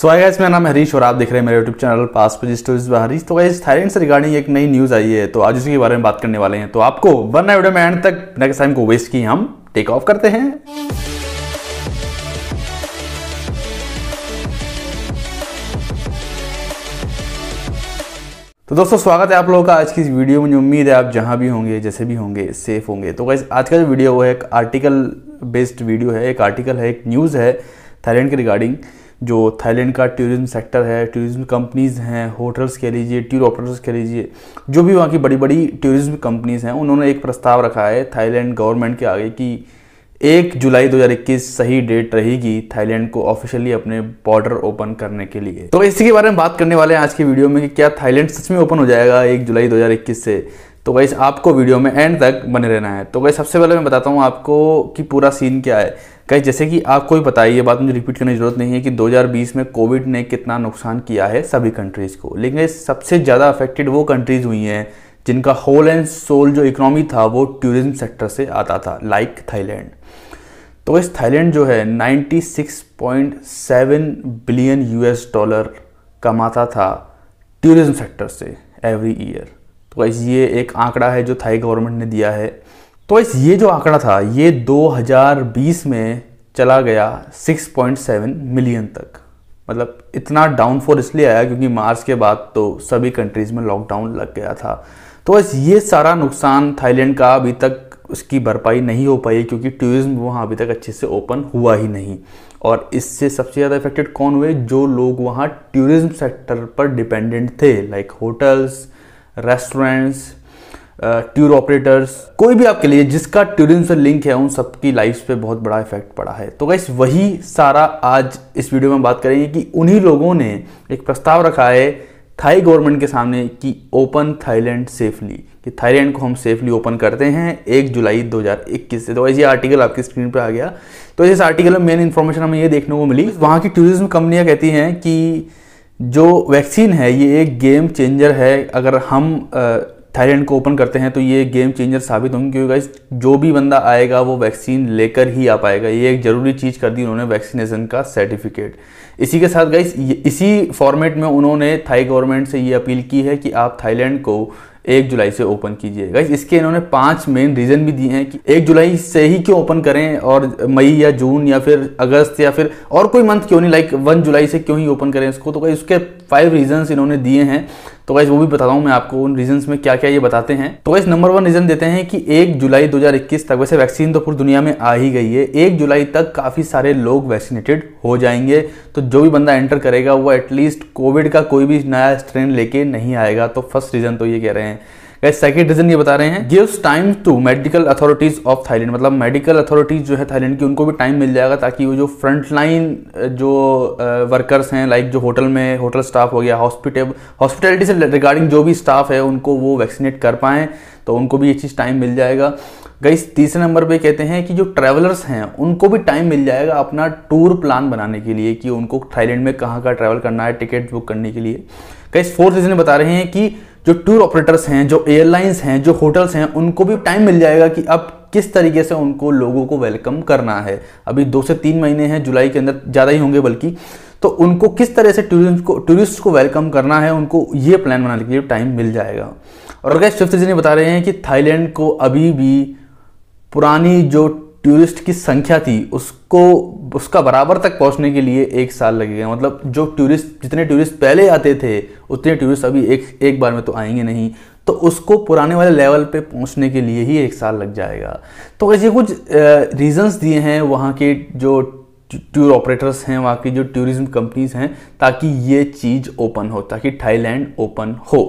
सो आई मेरा नाम हरीश और आप देख रहे हैं मेरे यूट्यूब चैनल पास स्टोरीज हरीश तो गैस थाईलैंड से रिगार्डिंग एक नई न्यूज़ आई है तो आज उसी के बारे में बात करने वाले हैं तो आपको वन नाइट में एंड तक नेक्स्ट टाइम को वेस्ट की हम टेक ऑफ करते हैं तो दोस्तों स्वागत है आप लोगों का आज की इस वीडियो में उम्मीद है आप जहां भी होंगे जैसे भी होंगे सेफ होंगे तो गैस आज का जो वीडियो है एक आर्टिकल बेस्ड वीडियो है एक आर्टिकल है एक न्यूज़ है थाईलैंड के रिगार्डिंग जो थाईलैंड का टूरिज्म सेक्टर है टूरिज्म कंपनीज़ हैं होटल्स कह लीजिए टूर ऑपरेटर्स कह लीजिए जो भी वहाँ की बड़ी बड़ी टूरिज्म कंपनीज़ हैं उन्होंने एक प्रस्ताव रखा है थाईलैंड गवर्नमेंट के आगे कि एक जुलाई 2021 सही डेट रहेगी थाईलैंड को ऑफिशियली अपने बॉर्डर ओपन करने के लिए तो इसी के बारे में बात करने वाले हैं आज की वीडियो में कि क्या थाईलैंड सच में ओपन हो जाएगा एक जुलाई 2021 से तो वैसे आपको वीडियो में एंड तक बने रहना है तो वैसे सबसे पहले मैं बताता हूँ आपको कि पूरा सीन क्या है कहीं जैसे कि आपको भी बताइए ये बात मुझे रिपीट करने की ज़रूरत नहीं है कि 2020 में कोविड ने कितना नुकसान किया है सभी कंट्रीज़ को लेकिन सबसे ज़्यादा अफेक्टेड वो कंट्रीज़ हुई हैं जिनका होल एंड सोल जो इकोनॉमी था वो टूरिज्म सेक्टर से आता था लाइक थाईलैंड तो इस थाईलैंड जो है 96.7 बिलियन यूएस डॉलर कमाता था टूरिज्म सेक्टर से एवरी ईयर तो गाइस ये एक आंकड़ा है जो थाई गवर्नमेंट ने दिया है तो गाइस ये जो आंकड़ा था ये 2020 में चला गया 6.7 मिलियन तक मतलब इतना डाउनफॉल इसलिए आया क्योंकि मार्च के बाद तो सभी कंट्रीज़ में लॉकडाउन लग गया था तो बस ये सारा नुकसान थाईलैंड का अभी तक उसकी भरपाई नहीं हो पाई क्योंकि टूरिज़्म वहाँ अभी तक अच्छे से ओपन हुआ ही नहीं और इससे सबसे ज़्यादा इफेक्टेड कौन हुए जो लोग वहाँ टूरिज़्म सेक्टर पर डिपेंडेंट थे like hotels restaurants tour operators कोई भी आपके लिए जिसका टूरिज्म से लिंक है उन सबकी लाइफ पे बहुत बड़ा इफेक्ट पड़ा है तो गैस वही सारा आज इस वीडियो में बात करेंगे कि उन्हीं लोगों ने एक प्रस्ताव रखा है थाई गवर्नमेंट के सामने कि ओपन थाईलैंड सेफली कि थाईलैंड को हम सेफली ओपन करते हैं एक जुलाई 2021 से तो ऐसे आर्टिकल आपकी स्क्रीन पर आ गया तो इस आर्टिकल में मेन इन्फॉर्मेशन हमें ये देखने को मिली वहाँ की टूरिज्म कंपनियाँ कहती हैं कि जो वैक्सीन है ये एक गेम चेंजर है अगर हम थाईलैंड को ओपन करते हैं तो ये गेम चेंजर साबित होंगे क्योंकि जो भी बंदा आएगा वो वैक्सीन लेकर ही आ पाएगा ये एक ज़रूरी चीज़ कर दी उन्होंने वैक्सीनेशन का सर्टिफिकेट इसी के साथ गई इसी फॉर्मेट में उन्होंने थाई गवर्नमेंट से ये अपील की है कि आप थाईलैंड को एक जुलाई से ओपन कीजिएगा इसके इन्होंने पांच मेन रीजन भी दिए हैं कि एक जुलाई से ही क्यों ओपन करें और मई या जून या फिर अगस्त या फिर और कोई मंथ क्यों नहीं लाइक वन जुलाई से क्यों ही ओपन करें इसको तो उसके फाइव रीजन इन्होंने दिए हैं तो वैसे वो भी बताता हूँ मैं आपको उन रीजन में क्या क्या ये बताते हैं तो वैसे नंबर वन रीजन देते हैं कि एक जुलाई 2021 तक वैसे वैक्सीन तो पूरी दुनिया में आ ही गई है एक जुलाई तक काफ़ी सारे लोग वैक्सीनेटेड हो जाएंगे तो जो भी बंदा एंटर करेगा वो एटलीस्ट कोविड का कोई भी नया स्ट्रेन लेके नहीं आएगा तो फर्स्ट रीजन तो ये कह रहे हैं सेकेंड रीजन ये बता रहे हैं gives time to medical authorities of Thailand मतलब मेडिकल अथॉरिटीज जो है थाईलैंड की उनको भी टाइम मिल जाएगा ताकि वो जो फ्रंट लाइन जो वर्कर्स हैं लाइक जो होटल में होटल स्टाफ हो गया हॉस्पिटल हॉस्पिटलिटी से रिगार्डिंग जो भी स्टाफ है उनको वो वैक्सीनेट कर पाएँ तो उनको भी ये चीज़ टाइम मिल जाएगा गई तीसरे नंबर पे कहते हैं कि जो ट्रैवलर्स हैं उनको भी टाइम मिल जाएगा अपना टूर प्लान बनाने के लिए कि उनको थाईलैंड में कहाँ कहाँ ट्रैवल करना है टिकट बुक करने के लिए गई फोर्थ रीज़न बता रहे हैं कि जो टूर ऑपरेटर्स हैं जो एयरलाइंस हैं जो होटल्स हैं उनको भी टाइम मिल जाएगा कि अब किस तरीके से उनको लोगों को वेलकम करना है अभी दो से तीन महीने हैं जुलाई के अंदर ज़्यादा ही होंगे बल्कि तो उनको किस तरह से टूरिस्ट को टूरिस्ट को वेलकम करना है उनको ये प्लान बनाने के लिए टाइम मिल जाएगा और अगर शिफ्ट जी बता रहे हैं कि थाईलैंड को अभी भी पुरानी जो टूरिस्ट की संख्या थी उसको उसका बराबर तक पहुंचने के लिए एक साल लगेगा मतलब जो टूरिस्ट जितने टूरिस्ट पहले आते थे उतने टूरिस्ट अभी एक एक बार में तो आएंगे नहीं तो उसको पुराने वाले लेवल पे पहुंचने के लिए ही एक साल लग जाएगा तो ऐसे कुछ रीजंस दिए हैं वहाँ के जो टूर ऑपरेटर्स हैं वहाँ की जो टूरिज्म कंपनीज हैं ताकि ये चीज़ ओपन हो ताकि थाईलैंड ओपन हो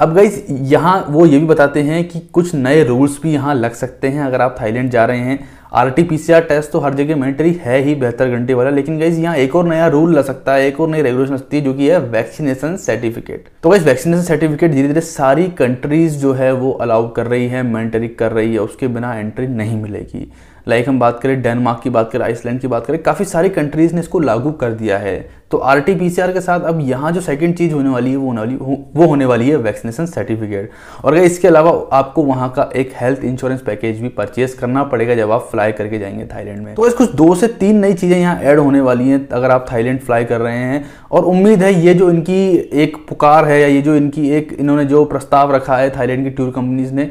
अब गई यहाँ वो ये भी बताते हैं कि कुछ नए रूल्स भी यहाँ लग सकते हैं अगर आप थाईलैंड जा रहे हैं आरटीपीसीआर टेस्ट तो हर जगह मैंडेटरी है ही बेहतर घंटे वाला लेकिन गाइज यहाँ एक और नया रूल लग सकता है एक और नई रेगुलेशन लगती है जो कि है वैक्सीनेशन सर्टिफिकेट तो गाइज वैक्सीनेशन सर्टिफिकेट धीरे धीरे सारी कंट्रीज जो है वो अलाउ कर रही है मैंडेटरी कर रही है उसके बिना एंट्री नहीं मिलेगी लाइक like हम बात करें डेनमार्क की बात करें आइसलैंड की बात करें काफ़ी सारी कंट्रीज़ ने इसको लागू कर दिया है तो आर के साथ अब यहाँ जो सेकंड चीज़ होने वाली है वो होने वाली वो होने वाली है वैक्सीनेशन सर्टिफिकेट और इसके अलावा आपको वहाँ का एक हेल्थ इंश्योरेंस पैकेज भी परचेज करना पड़ेगा जब आप फ्लाई करके जाएंगे थाईलैंड में तो इस कुछ दो से तीन नई चीज़ें यहाँ ऐड होने वाली हैं अगर आप थाईलैंड फ्लाई कर रहे हैं और उम्मीद है ये जो इनकी एक पुकार है या ये जो इनकी एक इन्होंने जो प्रस्ताव रखा है थाईलैंड की टूर कंपनीज ने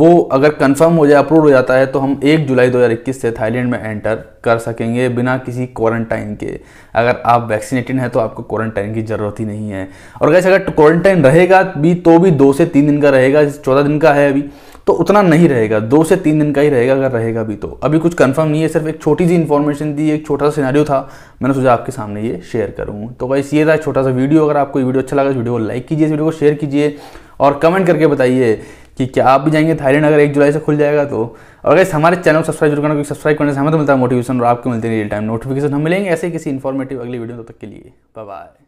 वो अगर कंफर्म हो जाए अप्रूव हो जाता है तो हम एक जुलाई 2021 से थाईलैंड में एंटर कर सकेंगे बिना किसी क्वारंटाइन के अगर आप वैक्सीनेटेड हैं तो आपको क्वारंटाइन की ज़रूरत ही नहीं है और कैसे अगर क्वारंटाइन रहेगा भी तो भी दो से तीन दिन का रहेगा चौदह दिन का है अभी तो उतना नहीं रहेगा दो से तीन दिन का ही रहेगा अगर रहेगा भी तो अभी कुछ कंफर्म नहीं है सिर्फ एक छोटी सी इन्फॉर्मेशन दी एक छोटा सा सिनारियो था मैंने सोचा आपके सामने ये शेयर करूँ तो बस ये था छोटा सा वीडियो अगर आपको वीडियो अच्छा लगा वीडियो को लाइक कीजिए इस वीडियो को शेयर कीजिए और कमेंट करके बताइए कि क्या आप भी जाएंगे थाईलैंड अगर एक जुलाई से खुल जाएगा तो और अगर हमारे चैनल को सब्सक्राइब जरूर करना क्योंकि सब्सक्राइब करने से हमें तो मिलता है मोटिवेशन और आपको मिलते हैं रियल टाइम नोटिफिकेशन हम मिलेंगे ऐसे किसी इन्फॉर्मेटिव अगली वीडियो तब तक के लिए बाय